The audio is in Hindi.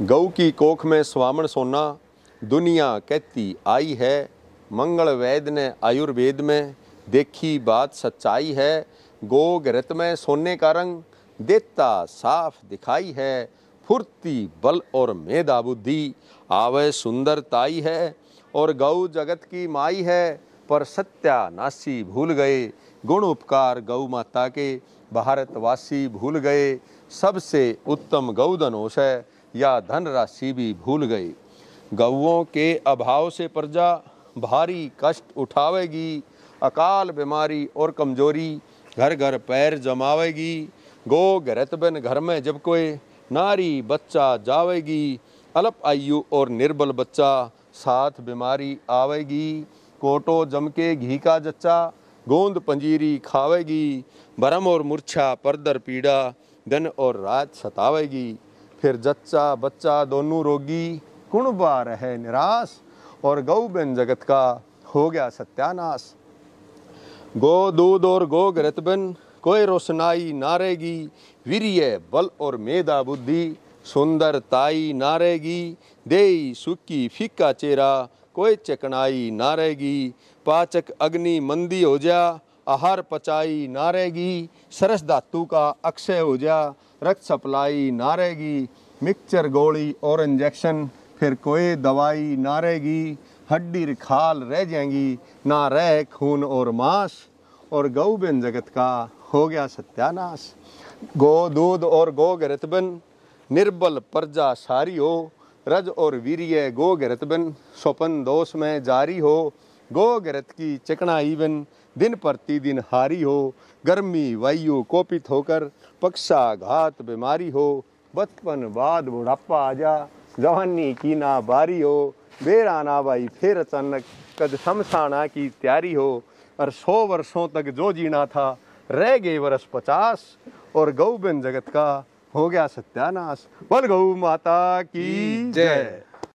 गौ की कोख में स्वामण सोना दुनिया कहती आई है मंगल वैद ने आयुर्वेद में देखी बात सच्चाई है गोग रत में सोने का रंग देता साफ दिखाई है फुर्ती बल और मेधा बुद्धि आवे ताई है और गऊ जगत की माई है पर सत्यानाशी भूल गए गुण उपकार गौ माता के भारतवासी भूल गए सबसे उत्तम गौधनोष है या धनराशि भी भूल गई गौों के अभाव से प्रजा भारी कष्ट उठावेगी अकाल बीमारी और कमजोरी घर घर पैर जमावेगी गो गृत बिन घर में जब कोई नारी बच्चा जावेगी अल्प आयु और निर्बल बच्चा साथ बीमारी आवेगी कोटो जम के घी का जच्चा गोंद पंजीरी खावेगी भरम और मूर्छा परदर पीड़ा दिन और रात सतावेगी फिर जच्चा बच्चा दोनों रोगी कुण बार है निराश और गौ बिन जगत का हो गया सत्यानाश गो दूध और गो गृत बिन कोई रोशनाई नारेगी वीरिय बल और मेधा बुद्धि सुंदर ताई नारेगी देई सुखी फीका चेहरा कोई चकनाई नारेगी पाचक अग्नि मंदी हो जा आहार पचाई ना रहेगी सरस धातु का अक्षय हो जा रक्त सप्लाई ना रहेगी मिक्सचर गोली और इंजेक्शन फिर कोई दवाई ना रहेगी हड्डी रिखाल रह जाएंगी ना रह खून और मांस और गौ बिन जगत का हो गया सत्यानाश गो दूध और गो गृतबन निर्बल प्रजा सारी हो रज और वीर्य गो गृतबन स्वपन दोष में जारी हो गो गोगरथ की चकना ईवन दिन प्रतिदिन हारी हो गर्मी वायु कोपित होकर पक्षाघात बीमारी हो बचपन बाद बुढ़ापा आ जा जवानी की ना बारी हो बेराना भाई फिर अचानक कद शमशाना की तैयारी हो और सौ वर्षों तक जो जीना था रह गए वर्ष पचास और गौ बिन जगत का हो गया सत्यानाश बल गौ माता की जय